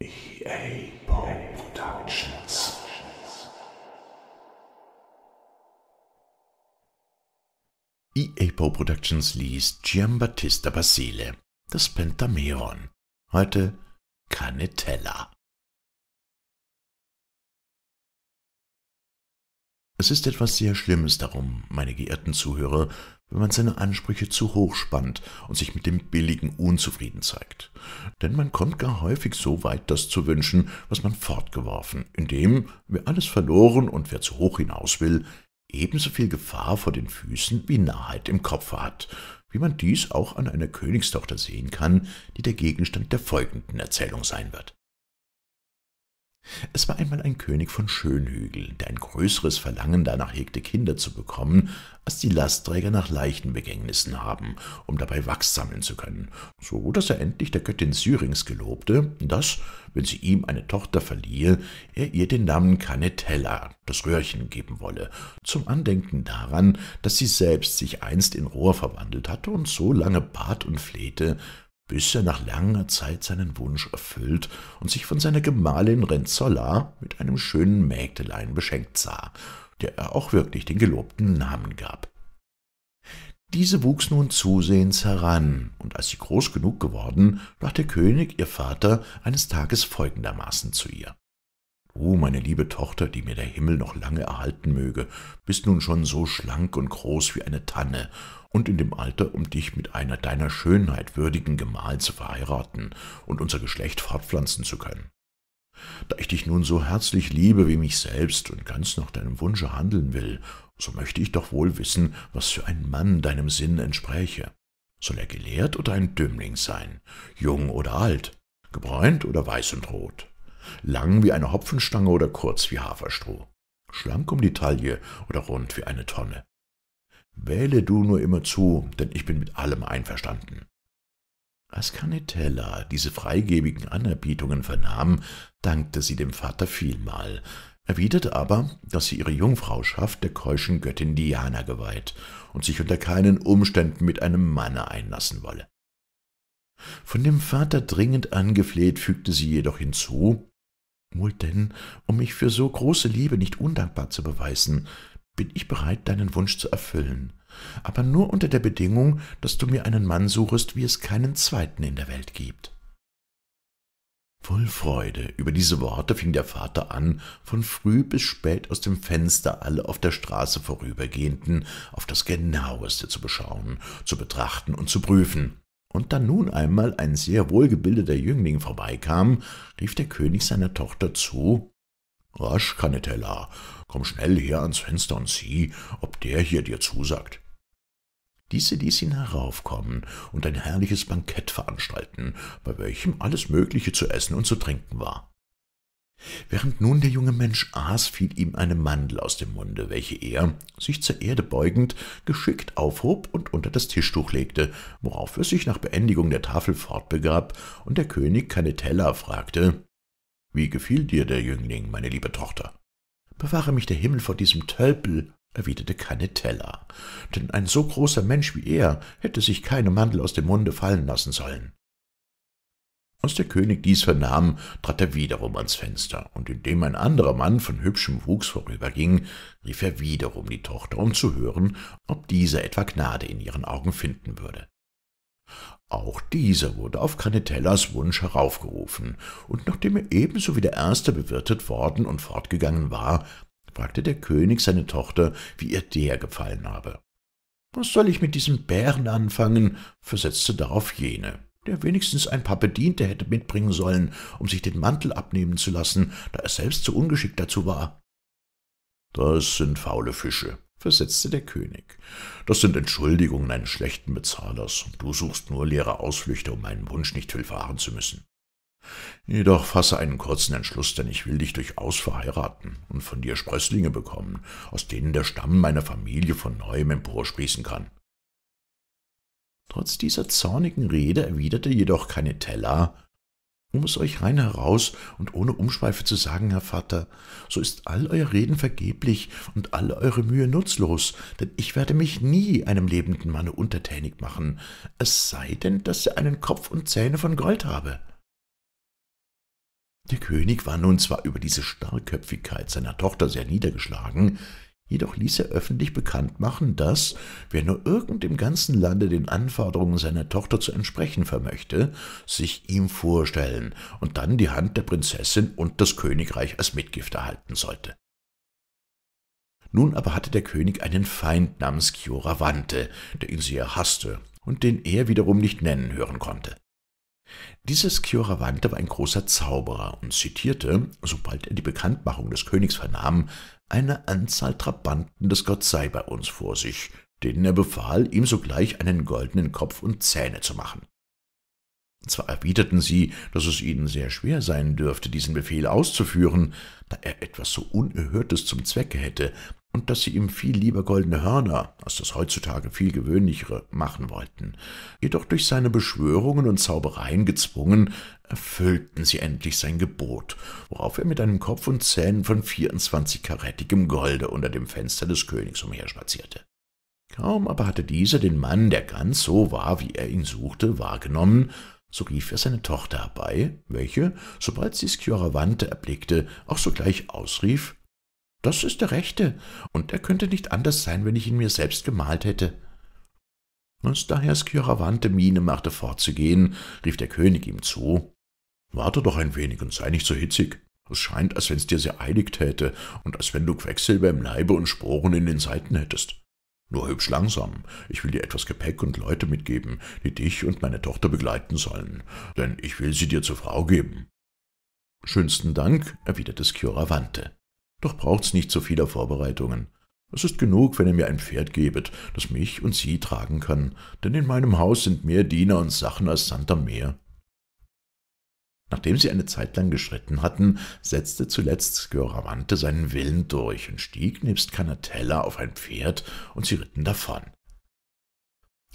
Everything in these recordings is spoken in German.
EA Productions. EAPO Productions liest Giambattista Basile, das Pentameon. Heute Canetella. Es ist etwas sehr Schlimmes darum, meine geehrten Zuhörer, wenn man seine Ansprüche zu hoch spannt und sich mit dem Billigen unzufrieden zeigt. Denn man kommt gar häufig so weit, das zu wünschen, was man fortgeworfen, indem, wer alles verloren und wer zu hoch hinaus will, ebenso viel Gefahr vor den Füßen wie Nahheit im Kopfe hat, wie man dies auch an einer Königstochter sehen kann, die der Gegenstand der folgenden Erzählung sein wird. Es war einmal ein König von Schönhügel, der ein größeres Verlangen danach hegte, Kinder zu bekommen, als die Lastträger nach Leichenbegängnissen haben, um dabei Wachs sammeln zu können, so dass er endlich der Göttin Syrings gelobte, dass, wenn sie ihm eine Tochter verliehe, er ihr den Namen Canetella, das Röhrchen, geben wolle, zum Andenken daran, dass sie selbst sich einst in Rohr verwandelt hatte und so lange bat und flehte, bis er nach langer Zeit seinen Wunsch erfüllt und sich von seiner Gemahlin Renzolla mit einem schönen Mägdelein beschenkt sah, der er auch wirklich den gelobten Namen gab. Diese wuchs nun zusehends heran, und als sie groß genug geworden, sprach der König, ihr Vater, eines Tages folgendermaßen zu ihr. Du, meine liebe Tochter, die mir der Himmel noch lange erhalten möge, bist nun schon so schlank und groß wie eine Tanne und in dem Alter, um dich mit einer deiner Schönheit würdigen Gemahl zu verheiraten und unser Geschlecht fortpflanzen zu können. Da ich dich nun so herzlich liebe wie mich selbst und ganz nach deinem Wunsche handeln will, so möchte ich doch wohl wissen, was für ein Mann deinem Sinn entspräche. Soll er gelehrt oder ein Dümmling sein, jung oder alt, gebräunt oder weiß und rot, lang wie eine Hopfenstange oder kurz wie Haferstroh, schlank um die Taille oder rund wie eine Tonne, Wähle du nur immer zu, denn ich bin mit allem einverstanden. Als Canetella diese freigebigen Anerbietungen vernahm, dankte sie dem Vater vielmal, erwiderte aber, dass sie ihre Jungfrauschaft der keuschen Göttin Diana geweiht und sich unter keinen Umständen mit einem Manne einlassen wolle. Von dem Vater dringend angefleht, fügte sie jedoch hinzu, »Wohl denn, um mich für so große Liebe nicht undankbar zu beweisen, bin ich bereit, deinen Wunsch zu erfüllen, aber nur unter der Bedingung, dass du mir einen Mann suchest, wie es keinen zweiten in der Welt gibt. Voll Freude über diese Worte fing der Vater an, von früh bis spät aus dem Fenster alle auf der Straße vorübergehenden auf das genaueste zu beschauen, zu betrachten und zu prüfen. Und da nun einmal ein sehr wohlgebildeter Jüngling vorbeikam, rief der König seiner Tochter zu Rasch, Canetella, komm schnell her ans Fenster und sieh, ob der hier dir zusagt. Diese ließ ihn heraufkommen und ein herrliches Bankett veranstalten, bei welchem alles Mögliche zu essen und zu trinken war. Während nun der junge Mensch aß, fiel ihm eine Mandel aus dem Munde, welche er, sich zur Erde beugend, geschickt aufhob und unter das Tischtuch legte, worauf er sich nach Beendigung der Tafel fortbegab, und der König Canetella fragte, wie gefiel dir der Jüngling, meine liebe Tochter? Bewahre mich der Himmel vor diesem Tölpel, erwiderte Canetella, denn ein so großer Mensch wie er hätte sich keine Mandel aus dem Munde fallen lassen sollen. Als der König dies vernahm, trat er wiederum ans Fenster, und indem ein anderer Mann von hübschem Wuchs vorüberging, rief er wiederum die Tochter, um zu hören, ob diese etwa Gnade in ihren Augen finden würde. Auch dieser wurde auf Canetellas Wunsch heraufgerufen, und nachdem er ebenso wie der erste bewirtet worden und fortgegangen war, fragte der König seine Tochter, wie ihr der gefallen habe. »Was soll ich mit diesem Bären anfangen?« versetzte darauf jene, der wenigstens ein paar Bediente hätte mitbringen sollen, um sich den Mantel abnehmen zu lassen, da er selbst zu so ungeschickt dazu war. »Das sind faule Fische«, versetzte der König. Das sind Entschuldigungen eines schlechten Bezahlers, und du suchst nur leere Ausflüchte, um meinen Wunsch nicht willfahren zu müssen. Jedoch fasse einen kurzen Entschluss, denn ich will dich durchaus verheiraten und von dir Sprösslinge bekommen, aus denen der Stamm meiner Familie von neuem emporsprießen kann. Trotz dieser zornigen Rede erwiderte jedoch Canetella, um es euch rein heraus und ohne Umschweife zu sagen, Herr Vater, so ist all euer Reden vergeblich und alle eure Mühe nutzlos, denn ich werde mich nie einem lebenden Manne untertänig machen, es sei denn, dass er einen Kopf und Zähne von Gold habe. Der König war nun zwar über diese Starrköpfigkeit seiner Tochter sehr niedergeschlagen, Jedoch ließ er öffentlich bekannt machen, dass, wer nur irgend im ganzen Lande den Anforderungen seiner Tochter zu entsprechen vermöchte, sich ihm vorstellen und dann die Hand der Prinzessin und das Königreich als Mitgift erhalten sollte. Nun aber hatte der König einen Feind namens Chioravante, der ihn sehr hasste und den er wiederum nicht nennen hören konnte. Dieses Chioravante war ein großer Zauberer und zitierte, sobald er die Bekanntmachung des Königs vernahm, eine Anzahl Trabanten des Gott sei bei uns vor sich, denen er befahl, ihm sogleich einen goldenen Kopf und Zähne zu machen. Zwar erwiderten sie, daß es ihnen sehr schwer sein dürfte, diesen Befehl auszuführen, da er etwas so Unerhörtes zum Zwecke hätte, und dass sie ihm viel lieber goldene Hörner, als das heutzutage viel gewöhnlichere, machen wollten. Jedoch durch seine Beschwörungen und Zaubereien gezwungen, erfüllten sie endlich sein Gebot, worauf er mit einem Kopf und Zähnen von 24 karätigem Golde unter dem Fenster des Königs umherspazierte. Kaum aber hatte dieser den Mann, der ganz so war, wie er ihn suchte, wahrgenommen, so rief er seine Tochter herbei, welche, sobald sie Skiora erblickte, auch sogleich ausrief das ist der rechte, und er könnte nicht anders sein, wenn ich ihn mir selbst gemalt hätte.« Als daher Skiravante Miene machte, fortzugehen, rief der König ihm zu. »Warte doch ein wenig und sei nicht so hitzig. Es scheint, als wenn's dir sehr eilig täte und als wenn du Quecksilber im Leibe und Sporen in den Seiten hättest. Nur hübsch langsam. Ich will dir etwas Gepäck und Leute mitgeben, die dich und meine Tochter begleiten sollen, denn ich will sie dir zur Frau geben.« »Schönsten Dank«, erwiderte Skiravante. Doch braucht's nicht so vieler Vorbereitungen. Es ist genug, wenn ihr mir ein Pferd gebet, das mich und sie tragen kann, denn in meinem Haus sind mehr Diener und Sachen als Sand Meer. Nachdem sie eine Zeit lang geschritten hatten, setzte zuletzt Göramante seinen Willen durch und stieg nebst Canatella auf ein Pferd, und sie ritten davon.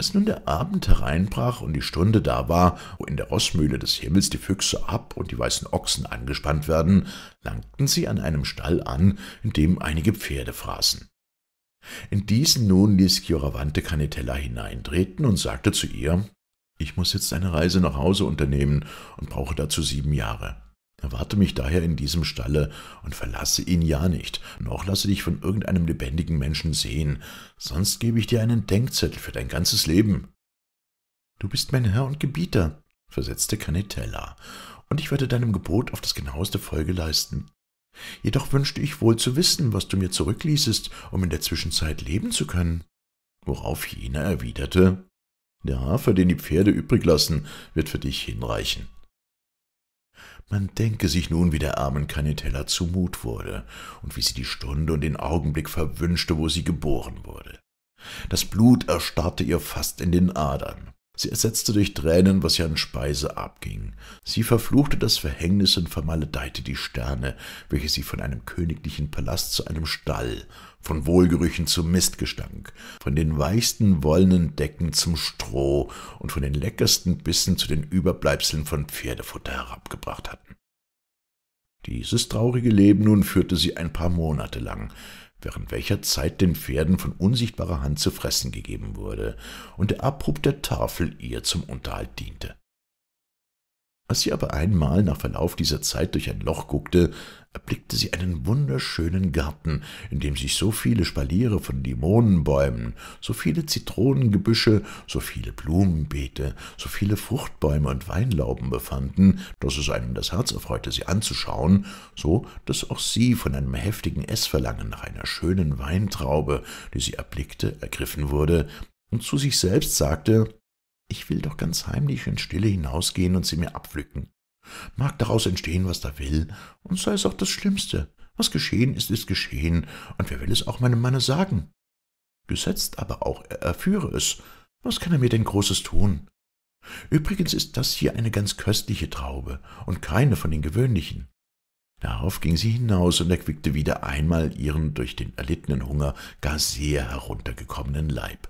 Als nun der Abend hereinbrach und die Stunde da war, wo in der Rossmühle des Himmels die Füchse ab und die weißen Ochsen angespannt werden, langten sie an einem Stall an, in dem einige Pferde fraßen. In diesen nun ließ Chioravante Canetella hineintreten und sagte zu ihr, »Ich muss jetzt eine Reise nach Hause unternehmen und brauche dazu sieben Jahre. Erwarte mich daher in diesem Stalle und verlasse ihn ja nicht, noch lasse dich von irgendeinem lebendigen Menschen sehen, sonst gebe ich dir einen Denkzettel für dein ganzes Leben. Du bist mein Herr und Gebieter, versetzte Canetella, und ich werde deinem Gebot auf das genaueste Folge leisten. Jedoch wünschte ich wohl zu wissen, was du mir zurückließest, um in der Zwischenzeit leben zu können. Worauf jener erwiderte, der Hafer, den die Pferde übrig lassen, wird für dich hinreichen. Man denke sich nun, wie der armen Canetella zumut wurde und wie sie die Stunde und den Augenblick verwünschte, wo sie geboren wurde. Das Blut erstarrte ihr fast in den Adern. Sie ersetzte durch Tränen, was ihr an Speise abging. Sie verfluchte das Verhängnis und vermaledeite die Sterne, welche sie von einem königlichen Palast zu einem Stall, von Wohlgerüchen zum Mistgestank, von den weichsten wollenen Decken zum Stroh und von den leckersten Bissen zu den Überbleibseln von Pferdefutter herabgebracht hatten. Dieses traurige Leben nun führte sie ein paar Monate lang, während welcher Zeit den Pferden von unsichtbarer Hand zu fressen gegeben wurde und der Abrub der Tafel ihr zum Unterhalt diente. Als sie aber einmal nach Verlauf dieser Zeit durch ein Loch guckte, erblickte sie einen wunderschönen Garten, in dem sich so viele Spaliere von Limonenbäumen, so viele Zitronengebüsche, so viele Blumenbeete, so viele Fruchtbäume und Weinlauben befanden, dass es einem das Herz erfreute, sie anzuschauen, so dass auch sie von einem heftigen Essverlangen nach einer schönen Weintraube, die sie erblickte, ergriffen wurde und zu sich selbst sagte, ich will doch ganz heimlich in Stille hinausgehen und sie mir abpflücken. Mag daraus entstehen, was da will, und sei es auch das Schlimmste. Was geschehen ist, ist geschehen, und wer will es auch meinem Manne sagen? Gesetzt aber auch, er erführe es. Was kann er mir denn Großes tun? Übrigens ist das hier eine ganz köstliche Traube und keine von den gewöhnlichen. Darauf ging sie hinaus und erquickte wieder einmal ihren durch den erlittenen Hunger gar sehr heruntergekommenen Leib.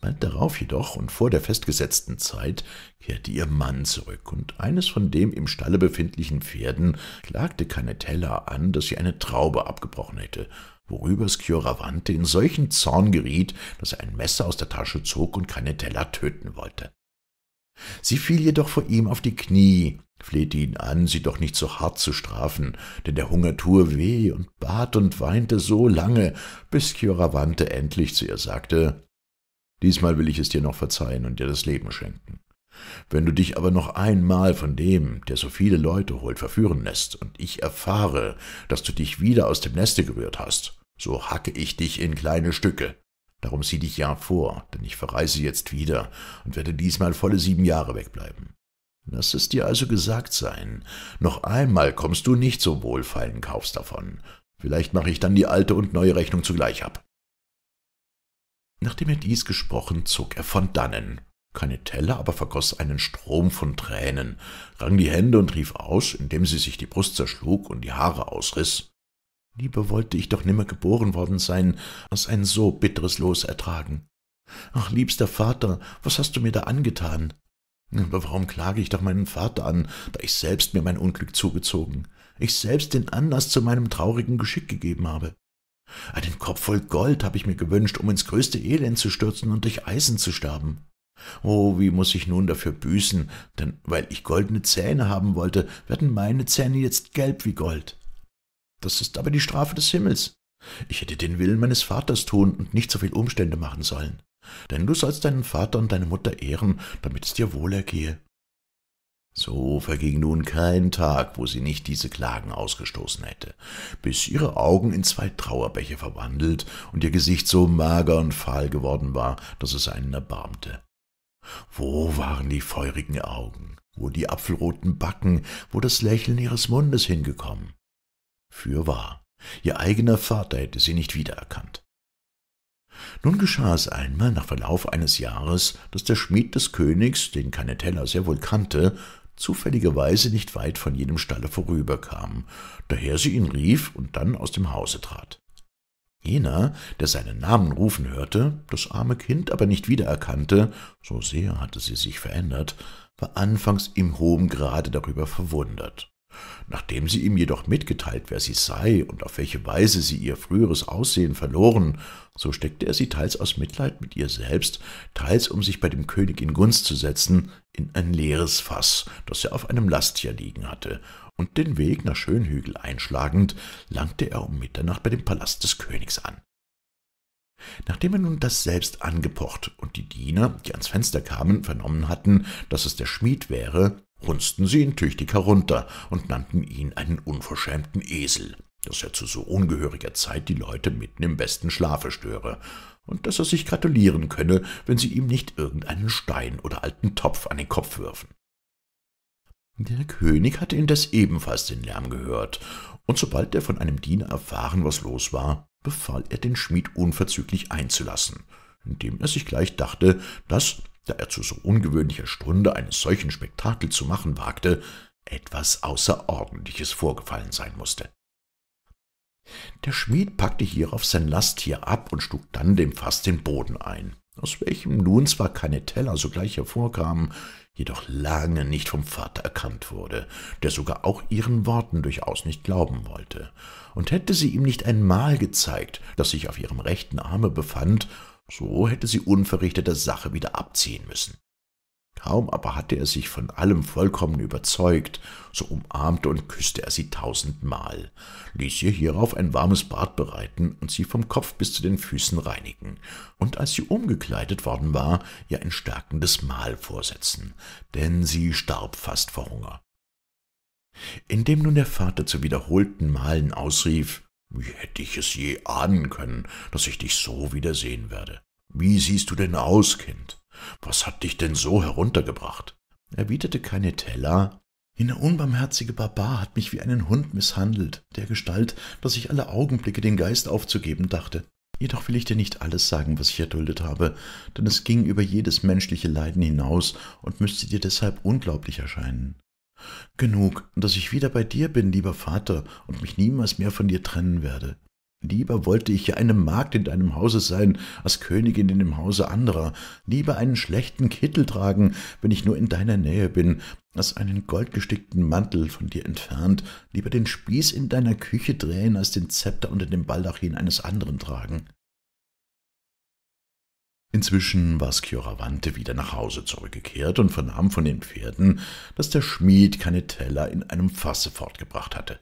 Bald darauf jedoch und vor der festgesetzten Zeit kehrte ihr Mann zurück, und eines von dem im Stalle befindlichen Pferden klagte Canetella an, daß sie eine Traube abgebrochen hätte, worüber Sciorravante in solchen Zorn geriet, daß er ein Messer aus der Tasche zog und Canetella töten wollte. Sie fiel jedoch vor ihm auf die Knie, flehte ihn an, sie doch nicht so hart zu strafen, denn der Hunger tue weh und bat und weinte so lange, bis Sciorravante endlich zu ihr sagte, Diesmal will ich es dir noch verzeihen und dir das Leben schenken. Wenn du dich aber noch einmal von dem, der so viele Leute holt, verführen lässt, und ich erfahre, dass du dich wieder aus dem Neste gerührt hast, so hacke ich dich in kleine Stücke. Darum sieh dich ja vor, denn ich verreise jetzt wieder und werde diesmal volle sieben Jahre wegbleiben. Lass es dir also gesagt sein, noch einmal kommst du nicht so wohlfeilen Kaufs davon. Vielleicht mache ich dann die alte und neue Rechnung zugleich ab. Nachdem er dies gesprochen, zog er von dannen, keine Teller, aber vergoß einen Strom von Tränen, rang die Hände und rief aus, indem sie sich die Brust zerschlug und die Haare ausriß. Lieber wollte ich doch nimmer geboren worden sein, als ein so bitteres Los ertragen. Ach, liebster Vater, was hast du mir da angetan? Aber warum klage ich doch meinen Vater an, da ich selbst mir mein Unglück zugezogen, ich selbst den Anlass zu meinem traurigen Geschick gegeben habe? Einen Kopf voll Gold habe ich mir gewünscht, um ins größte Elend zu stürzen und durch Eisen zu sterben. Oh, wie muss ich nun dafür büßen, denn weil ich goldene Zähne haben wollte, werden meine Zähne jetzt gelb wie Gold. Das ist aber die Strafe des Himmels. Ich hätte den Willen meines Vaters tun und nicht so viel Umstände machen sollen. Denn du sollst deinen Vater und deine Mutter ehren, damit es dir wohl ergehe. So verging nun kein Tag, wo sie nicht diese Klagen ausgestoßen hätte, bis ihre Augen in zwei Trauerbäche verwandelt und ihr Gesicht so mager und fahl geworden war, dass es einen erbarmte. Wo waren die feurigen Augen, wo die apfelroten Backen, wo das Lächeln ihres Mundes hingekommen? Fürwahr, ihr eigener Vater hätte sie nicht wiedererkannt. Nun geschah es einmal nach Verlauf eines Jahres, daß der Schmied des Königs, den Teller sehr wohl kannte, zufälligerweise nicht weit von jenem Stalle vorüberkam, daher sie ihn rief und dann aus dem Hause trat. Jener, der seinen Namen rufen hörte, das arme Kind aber nicht wiedererkannte, so sehr hatte sie sich verändert, war anfangs im hohen Grade darüber verwundert. Nachdem sie ihm jedoch mitgeteilt, wer sie sei und auf welche Weise sie ihr früheres Aussehen verloren, so steckte er sie teils aus Mitleid mit ihr selbst, teils um sich bei dem König in Gunst zu setzen, in ein leeres Faß, das er auf einem Lasttier liegen hatte, und den Weg nach Schönhügel einschlagend, langte er um Mitternacht bei dem Palast des Königs an. Nachdem er nun das selbst angepocht und die Diener, die ans Fenster kamen, vernommen hatten, daß es der Schmied wäre, runzten sie ihn tüchtig herunter und nannten ihn einen unverschämten Esel, dass er zu so ungehöriger Zeit die Leute mitten im besten Schlafe störe und dass er sich gratulieren könne, wenn sie ihm nicht irgendeinen Stein oder alten Topf an den Kopf würfen. Der König hatte indes ebenfalls den Lärm gehört, und sobald er von einem Diener erfahren, was los war, befahl er den Schmied unverzüglich einzulassen, indem er sich gleich dachte, daß, da er zu so ungewöhnlicher Stunde eines solchen Spektakel zu machen wagte, etwas Außerordentliches vorgefallen sein mußte. Der Schmied packte hierauf sein Lasttier ab und schlug dann dem Fass den Boden ein, aus welchem nun zwar keine Teller sogleich hervorkamen, jedoch lange nicht vom Vater erkannt wurde, der sogar auch ihren Worten durchaus nicht glauben wollte. Und hätte sie ihm nicht ein Mal gezeigt, das sich auf ihrem rechten Arme befand so hätte sie unverrichteter Sache wieder abziehen müssen. Kaum aber hatte er sich von allem vollkommen überzeugt, so umarmte und küßte er sie tausendmal, ließ ihr hierauf ein warmes Bad bereiten und sie vom Kopf bis zu den Füßen reinigen, und als sie umgekleidet worden war, ihr ein stärkendes Mahl vorsetzen, denn sie starb fast vor Hunger. Indem nun der Vater zu wiederholten Malen ausrief wie hätte ich es je ahnen können, dass ich dich so wiedersehen werde? Wie siehst du denn aus, Kind? Was hat dich denn so heruntergebracht? Erwiderte keine Teller. Jene unbarmherzige Barbar hat mich wie einen Hund mißhandelt, der Gestalt, dass ich alle Augenblicke den Geist aufzugeben dachte. Jedoch will ich dir nicht alles sagen, was ich erduldet habe, denn es ging über jedes menschliche Leiden hinaus und müsste dir deshalb unglaublich erscheinen. Genug, dass ich wieder bei dir bin, lieber Vater, und mich niemals mehr von dir trennen werde. Lieber wollte ich ja eine Magd in deinem Hause sein, als Königin in dem Hause anderer, lieber einen schlechten Kittel tragen, wenn ich nur in deiner Nähe bin, als einen goldgestickten Mantel von dir entfernt, lieber den Spieß in deiner Küche drehen, als den Zepter unter dem Baldachin eines anderen tragen. Inzwischen war Schiorvante wieder nach Hause zurückgekehrt und vernahm von den Pferden, dass der Schmied keine Teller in einem Fasse fortgebracht hatte,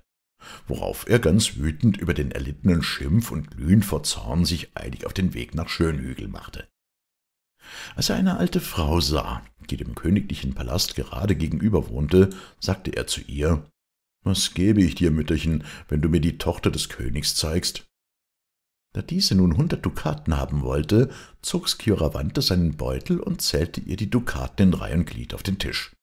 worauf er ganz wütend über den erlittenen Schimpf und glühend vor Zorn sich eilig auf den Weg nach Schönhügel machte. Als er eine alte Frau sah, die dem königlichen Palast gerade gegenüber wohnte, sagte er zu ihr, »Was gebe ich dir, Mütterchen, wenn du mir die Tochter des Königs zeigst?« da diese nun hundert Dukaten haben wollte, zog Skiorabante seinen Beutel und zählte ihr die Dukaten in Reihe und Glied auf den Tisch.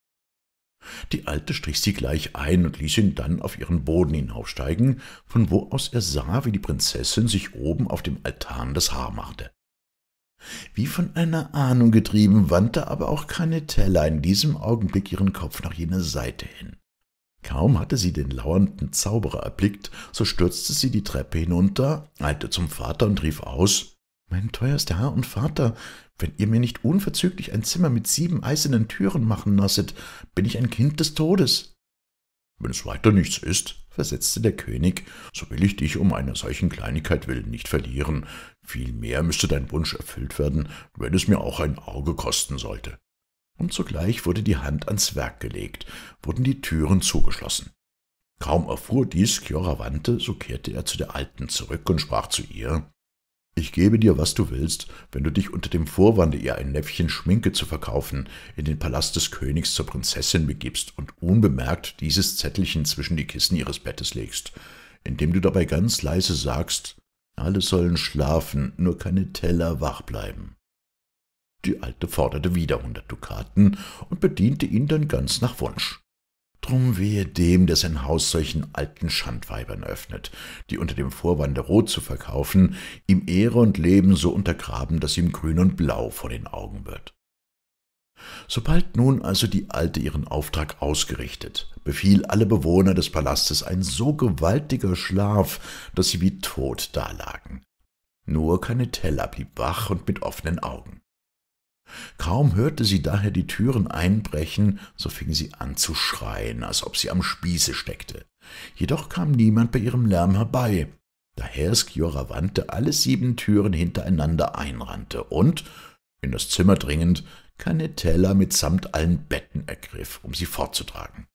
Die Alte strich sie gleich ein und ließ ihn dann auf ihren Boden hinaufsteigen, von wo aus er sah, wie die Prinzessin sich oben auf dem Altan das Haar machte. Wie von einer Ahnung getrieben, wandte aber auch Canetella in diesem Augenblick ihren Kopf nach jener Seite hin. Kaum hatte sie den lauernden Zauberer erblickt, so stürzte sie die Treppe hinunter, eilte zum Vater und rief aus Mein teuerster Herr und Vater, wenn ihr mir nicht unverzüglich ein Zimmer mit sieben eisernen Türen machen lasset, bin ich ein Kind des Todes. Wenn es weiter nichts ist, versetzte der König, so will ich dich um einer solchen Kleinigkeit willen nicht verlieren. Vielmehr müsste dein Wunsch erfüllt werden, wenn es mir auch ein Auge kosten sollte und zugleich wurde die Hand ans Werk gelegt, wurden die Türen zugeschlossen. Kaum erfuhr dies Kioravante, so kehrte er zu der Alten zurück und sprach zu ihr, »Ich gebe dir, was du willst, wenn du dich unter dem Vorwande, ihr ein Näffchen Schminke zu verkaufen, in den Palast des Königs zur Prinzessin begibst und unbemerkt dieses Zettelchen zwischen die Kissen ihres Bettes legst, indem du dabei ganz leise sagst, alle sollen schlafen, nur keine Teller wach bleiben.« die Alte forderte wieder hundert Dukaten und bediente ihn dann ganz nach Wunsch. Drum wehe dem, der sein Haus solchen alten Schandweibern öffnet, die unter dem Vorwande Rot zu verkaufen, ihm Ehre und Leben so untergraben, dass ihm grün und blau vor den Augen wird. Sobald nun also die Alte ihren Auftrag ausgerichtet, befiel alle Bewohner des Palastes ein so gewaltiger Schlaf, dass sie wie tot dalagen. Nur Canetella blieb wach und mit offenen Augen. Kaum hörte sie daher die Türen einbrechen, so fing sie an zu schreien, als ob sie am Spieße steckte. Jedoch kam niemand bei ihrem Lärm herbei, da Herr Skiora wandte, alle sieben Türen hintereinander einrannte und, in das Zimmer dringend, keine Teller mitsamt allen Betten ergriff, um sie fortzutragen.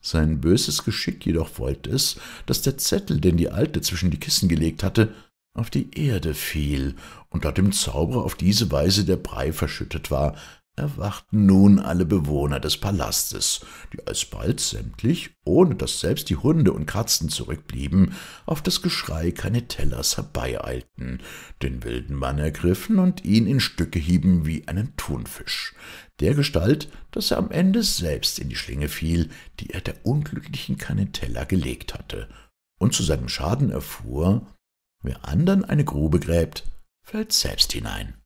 Sein böses Geschick jedoch wollte es, daß der Zettel, den die Alte zwischen die Kissen gelegt hatte, auf die Erde fiel, und da dem Zauberer auf diese Weise der Brei verschüttet war, erwachten nun alle Bewohner des Palastes, die alsbald sämtlich, ohne dass selbst die Hunde und Katzen zurückblieben, auf das Geschrei Canitellas herbeieilten, den wilden Mann ergriffen und ihn in Stücke hieben wie einen Thunfisch, dergestalt, dass er am Ende selbst in die Schlinge fiel, die er der unglücklichen Canetella gelegt hatte, und zu seinem Schaden erfuhr, Wer anderen eine Grube gräbt, fällt selbst hinein.